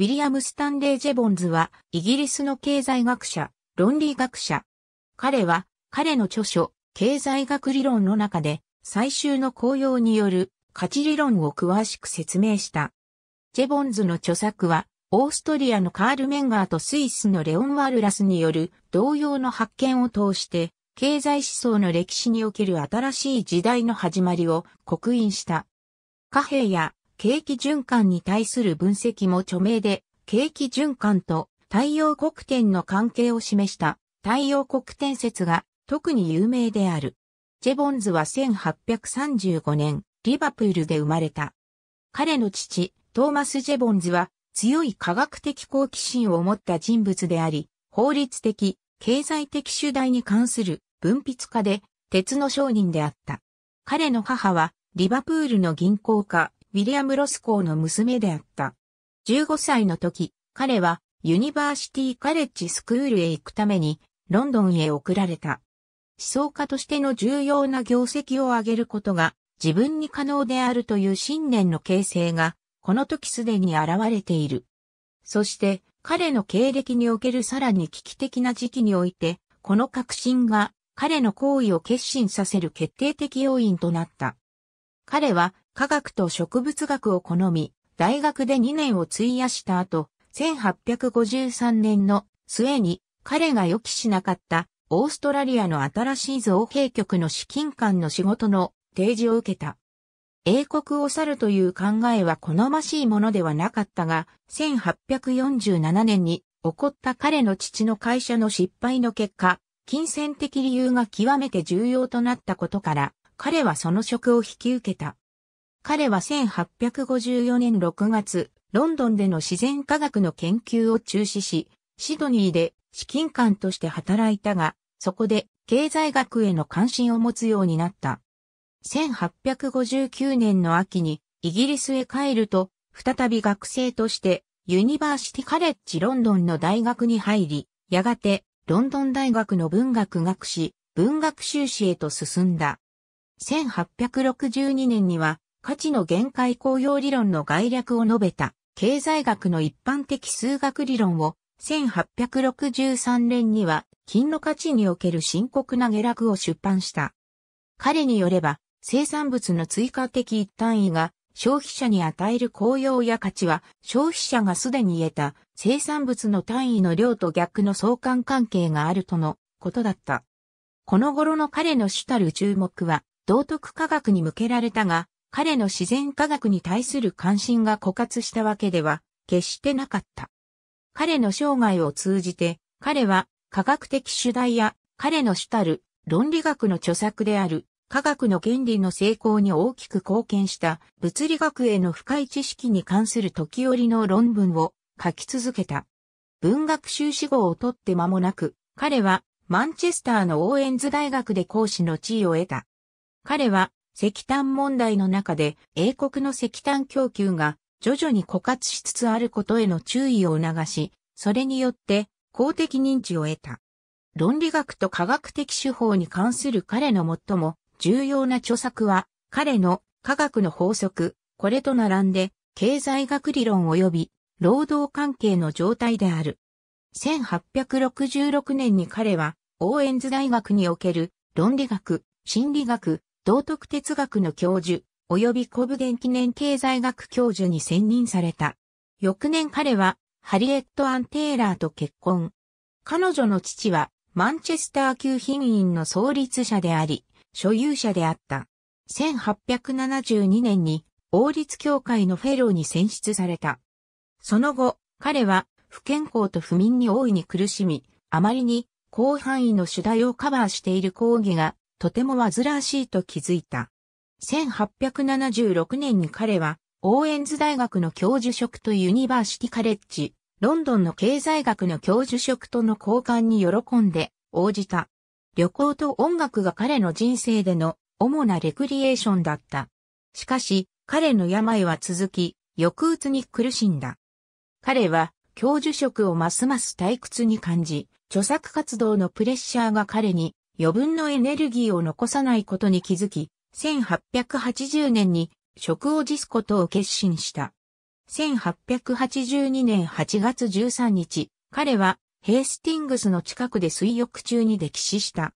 ウィリアム・スタンレー・ジェボンズは、イギリスの経済学者、論理学者。彼は、彼の著書、経済学理論の中で、最終の効用による価値理論を詳しく説明した。ジェボンズの著作は、オーストリアのカール・メンガーとスイスのレオン・ワルラスによる同様の発見を通して、経済思想の歴史における新しい時代の始まりを刻印した。貨幣や景気循環に対する分析も著名で、景気循環と太陽黒点の関係を示した太陽黒点説が特に有名である。ジェボンズは1835年、リバプールで生まれた。彼の父、トーマス・ジェボンズは強い科学的好奇心を持った人物であり、法律的、経済的主題に関する文筆家で鉄の商人であった。彼の母はリバプールの銀行家、ウィリアム・ロスコーの娘であった。15歳の時、彼はユニバーシティ・カレッジ・スクールへ行くためにロンドンへ送られた。思想家としての重要な業績を上げることが自分に可能であるという信念の形成がこの時すでに現れている。そして彼の経歴におけるさらに危機的な時期においてこの革新が彼の行為を決心させる決定的要因となった。彼は科学と植物学を好み、大学で2年を費やした後、1853年の末に彼が予期しなかったオーストラリアの新しい造幣局の資金官の仕事の提示を受けた。英国を去るという考えは好ましいものではなかったが、1847年に起こった彼の父の会社の失敗の結果、金銭的理由が極めて重要となったことから、彼はその職を引き受けた。彼は1854年6月、ロンドンでの自然科学の研究を中止し、シドニーで資金官として働いたが、そこで経済学への関心を持つようになった。1859年の秋にイギリスへ帰ると、再び学生としてユニバーシティカレッジロンドンの大学に入り、やがてロンドン大学の文学学士、文学修士へと進んだ。1862年には価値の限界公用理論の概略を述べた、経済学の一般的数学理論を、1863年には、金の価値における深刻な下落を出版した。彼によれば、生産物の追加的一単位が消費者に与える効用や価値は消費者がすでに得た生産物の単位の量と逆の相関関係があるとのことだった。この頃の彼の主たる注目は道徳科学に向けられたが、彼の自然科学に対する関心が枯渇したわけでは決してなかった。彼の生涯を通じて、彼は科学的主題や彼の主たる論理学の著作である科学の原理の成功に大きく貢献した物理学への深い知識に関する時折の論文を書き続けた。文学修士号を取って間もなく、彼はマンチェスターのオーエンズ大学で講師の地位を得た。彼は石炭問題の中で英国の石炭供給が徐々に枯渇しつつあることへの注意を促し、それによって公的認知を得た。論理学と科学的手法に関する彼の最も重要な著作は、彼の科学の法則、これと並んで、経済学理論及び労働関係の状態である。1866年に彼は、オーエンズ大学における論理学、心理学、道徳哲学の教授、及び古武伝記念経済学教授に選任された。翌年彼は、ハリエット・アン・テイラーと結婚。彼女の父は、マンチェスター級品院の創立者であり、所有者であった。1872年に、王立協会のフェローに選出された。その後、彼は、不健康と不眠に大いに苦しみ、あまりに広範囲の主題をカバーしている講義がとても煩わしいと気づいた。1876年に彼は、オーエンズ大学の教授職とユニバーシティカレッジ、ロンドンの経済学の教授職との交換に喜んで応じた。旅行と音楽が彼の人生での主なレクリエーションだった。しかし、彼の病は続き、抑うつに苦しんだ。彼は、教授職をますます退屈に感じ、著作活動のプレッシャーが彼に余分のエネルギーを残さないことに気づき、1880年に職を辞すことを決心した。1882年8月13日、彼はヘイスティングスの近くで水浴中に溺死した。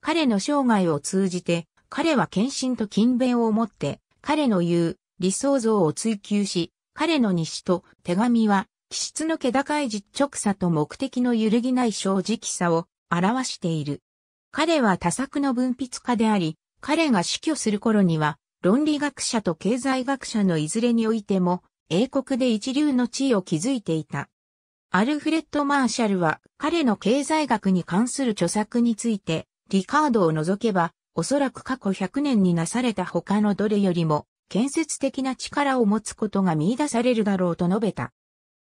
彼の生涯を通じて、彼は献身と勤勉を持って、彼の言う理想像を追求し、彼の日誌と手紙は、気質の気高い実直さと目的の揺るぎない正直さを表している。彼は多作の文筆家であり、彼が死去する頃には、論理学者と経済学者のいずれにおいても、英国で一流の地位を築いていた。アルフレッド・マーシャルは彼の経済学に関する著作について、リカードを除けば、おそらく過去100年になされた他のどれよりも、建設的な力を持つことが見出されるだろうと述べた。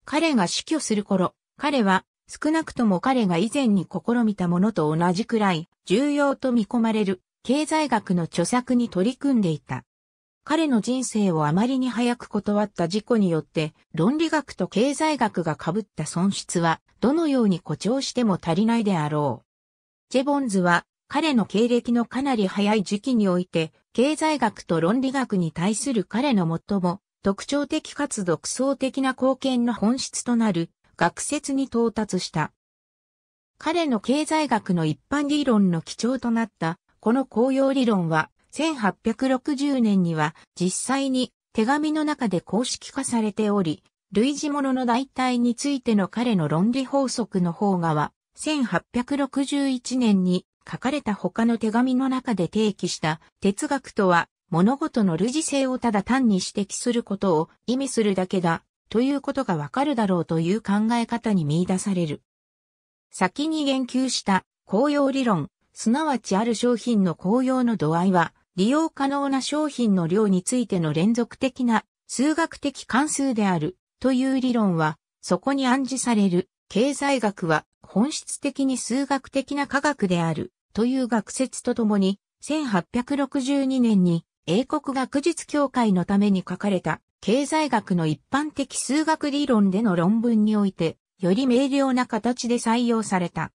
彼が死去する頃、彼は少なくとも彼が以前に試みたものと同じくらい重要と見込まれる経済学の著作に取り組んでいた。彼の人生をあまりに早く断った事故によって論理学と経済学が被った損失はどのように誇張しても足りないであろう。ジェボンズは彼の経歴のかなり早い時期において経済学と論理学に対する彼の最も特徴的かつ独創的な貢献の本質となる学説に到達した。彼の経済学の一般理論の基調となった、この公用理論は、1860年には実際に手紙の中で公式化されており、類似物の代替についての彼の論理法則の方がは、1861年に書かれた他の手紙の中で提起した哲学とは物事の類似性をただ単に指摘することを意味するだけだということがわかるだろうという考え方に見出される。先に言及した紅葉理論、すなわちある商品の紅葉の度合いは、利用可能な商品の量についての連続的な数学的関数であるという理論は、そこに暗示される経済学は本質的に数学的な科学であるという学説とともに、1862年に英国学術協会のために書かれた経済学の一般的数学理論での論文において、より明瞭な形で採用された。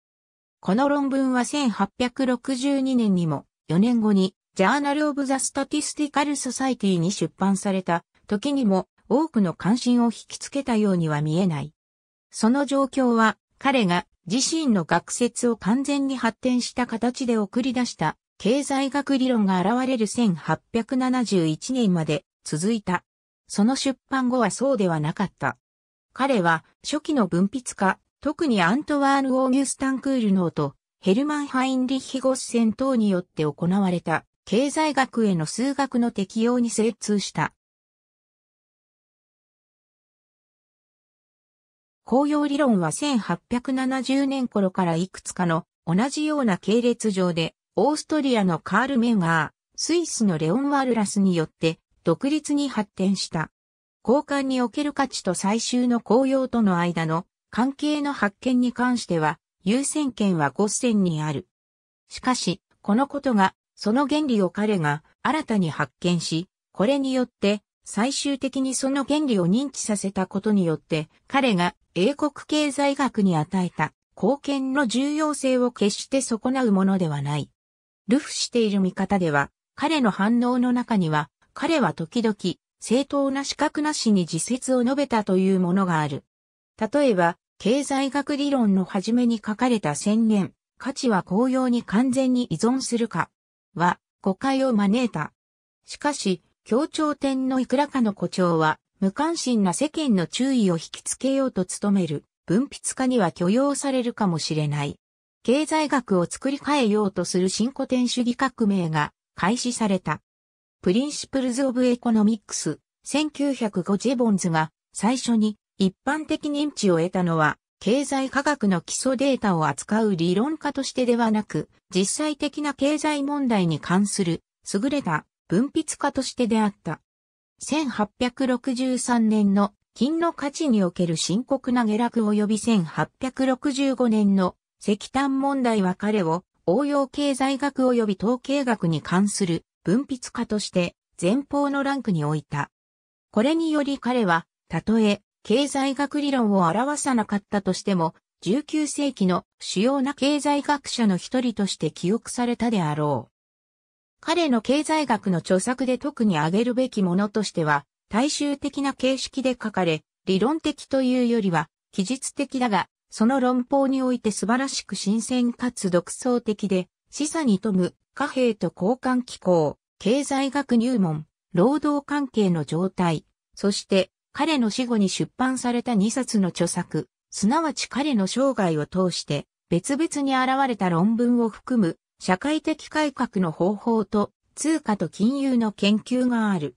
この論文は1862年にも、4年後に、ジャーナル・オブ・ザ・スタティスティカル・ソサイティに出版された時にも多くの関心を引きつけたようには見えない。その状況は彼が自身の学説を完全に発展した形で送り出した経済学理論が現れる1871年まで続いた。その出版後はそうではなかった。彼は初期の文筆家、特にアントワーヌ・オーギュスタン・クールノーとヘルマン・ハインリッヒ・ゴッセン等によって行われた経済学への数学の適用に精通した。公用理論は1870年頃からいくつかの同じような系列上でオーストリアのカール・メンガー、スイスのレオン・ワールラスによって独立に発展した。交換における価値と最終の公用との間の関係の発見に関しては、優先権は五線にある。しかし、このことが、その原理を彼が新たに発見し、これによって最終的にその原理を認知させたことによって、彼が英国経済学に与えた貢献の重要性を決して損なうものではない。ルフしている見方では、彼の反応の中には、彼は時々、正当な資格なしに自説を述べたというものがある。例えば、経済学理論の初めに書かれた宣言、価値は公用に完全に依存するか、は、誤解を招いた。しかし、協調点のいくらかの誇張は、無関心な世間の注意を引きつけようと努める、文筆家には許容されるかもしれない。経済学を作り変えようとする新古典主義革命が開始された。プリンシプルズ・オブ・エコノミックス、1905ジェボンズが最初に一般的認知を得たのは、経済科学の基礎データを扱う理論家としてではなく、実際的な経済問題に関する優れた文筆家としてであった。1863年の金の価値における深刻な下落及び1865年の石炭問題は彼を応用経済学及び統計学に関する文筆家として前方のランクに置いた。これにより彼は、たとえ経済学理論を表さなかったとしても、19世紀の主要な経済学者の一人として記憶されたであろう。彼の経済学の著作で特に挙げるべきものとしては、大衆的な形式で書かれ、理論的というよりは、記述的だが、その論法において素晴らしく新鮮かつ独創的で、示唆に富む貨幣と交換機構、経済学入門、労働関係の状態、そして彼の死後に出版された2冊の著作、すなわち彼の生涯を通して別々に現れた論文を含む社会的改革の方法と通貨と金融の研究がある。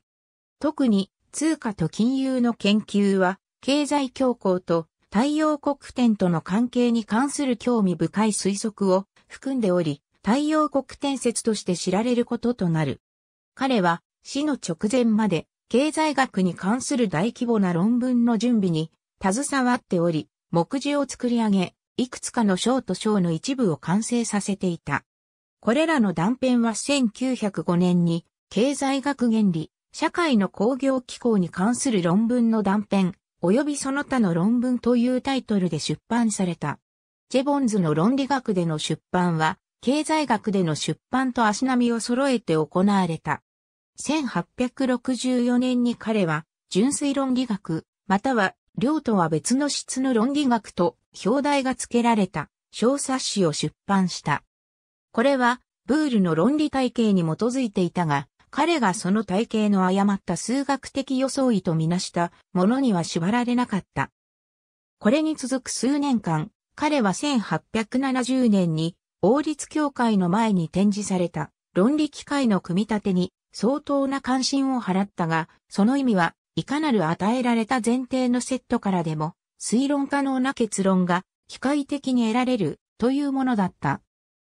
特に通貨と金融の研究は経済恐慌と太陽黒点との関係に関する興味深い推測を含んでおり、太陽国転説として知られることとなる。彼は死の直前まで経済学に関する大規模な論文の準備に携わっており、目次を作り上げ、いくつかの章と章の一部を完成させていた。これらの断片は1905年に経済学原理、社会の工業機構に関する論文の断片、及びその他の論文というタイトルで出版された。ジェボンズの論理学での出版は経済学での出版と足並みを揃えて行われた。1864年に彼は、純粋論理学、または、量とは別の質の論理学と、表題が付けられた、小冊子を出版した。これは、ブールの論理体系に基づいていたが、彼がその体系の誤った数学的予想意とみなしたものには縛られなかった。これに続く数年間、彼は1870年に王立協会の前に展示された論理機会の組み立てに相当な関心を払ったが、その意味はいかなる与えられた前提のセットからでも推論可能な結論が機械的に得られるというものだった。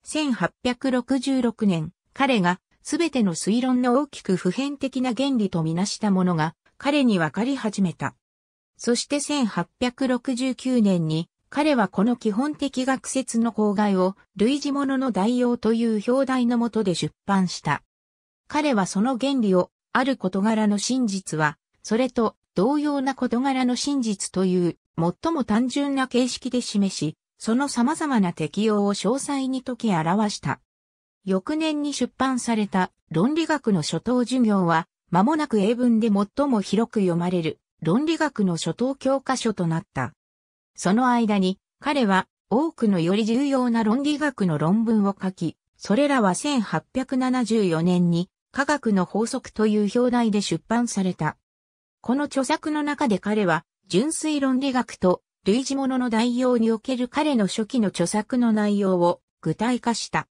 1866年、彼がすべての推論の大きく普遍的な原理とみなしたものが彼にわかり始めた。そして1869年に彼はこの基本的学説の公害を類似物の代用という表題のもとで出版した。彼はその原理をある事柄の真実は、それと同様な事柄の真実という最も単純な形式で示し、その様々な適用を詳細に解き表した。翌年に出版された論理学の初等授業は、間もなく英文で最も広く読まれる論理学の初等教科書となった。その間に彼は多くのより重要な論理学の論文を書き、それらは1874年に科学の法則という表題で出版された。この著作の中で彼は純粋論理学と類似物の代用における彼の初期の著作の内容を具体化した。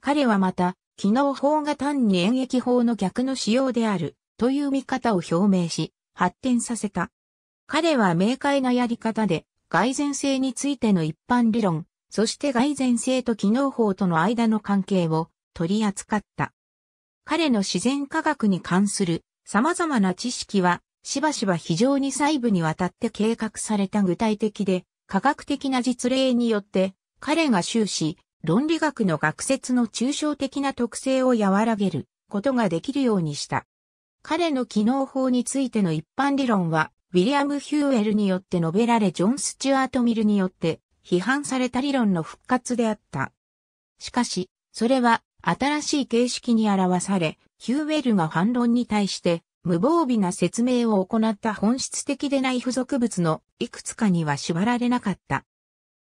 彼はまた、機能法が単に演劇法の逆の仕様であるという見方を表明し、発展させた。彼は明快なやり方で蓋然性についての一般理論、そして蓋然性と機能法との間の関係を取り扱った。彼の自然科学に関する様々な知識は、しばしば非常に細部にわたって計画された具体的で、科学的な実例によって、彼が終始、論理学の学説の抽象的な特性を和らげることができるようにした。彼の機能法についての一般理論は、ウィリアム・ヒューエルによって述べられジョン・スチュアート・ミルによって批判された理論の復活であった。しかし、それは新しい形式に表され、ヒューエルが反論に対して無防備な説明を行った本質的でない付属物のいくつかには縛られなかった。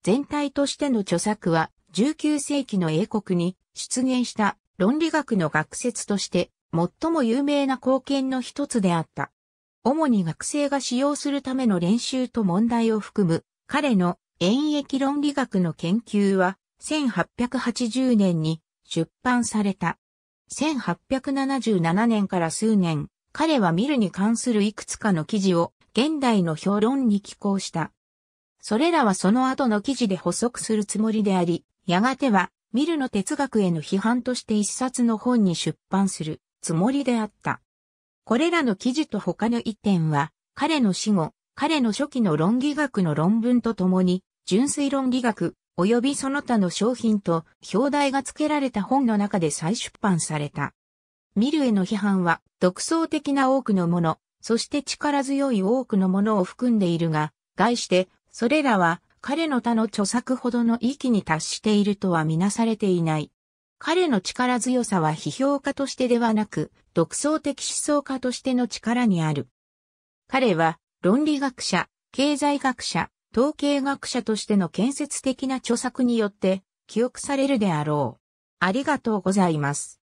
全体としての著作は19世紀の英国に出現した論理学の学説として最も有名な貢献の一つであった。主に学生が使用するための練習と問題を含む、彼の演疫論理学の研究は、1880年に出版された。1877年から数年、彼はミルに関するいくつかの記事を現代の評論に寄稿した。それらはその後の記事で補足するつもりであり、やがてはミルの哲学への批判として一冊の本に出版するつもりであった。これらの記事と他の一点は、彼の死後、彼の初期の論理学の論文とともに、純粋論理学、及びその他の商品と表題が付けられた本の中で再出版された。ミルへの批判は、独創的な多くのもの、そして力強い多くのものを含んでいるが、概して、それらは彼の他の著作ほどの域に達しているとはみなされていない。彼の力強さは批評家としてではなく、独創的思想家としての力にある。彼は、論理学者、経済学者、統計学者としての建設的な著作によって、記憶されるであろう。ありがとうございます。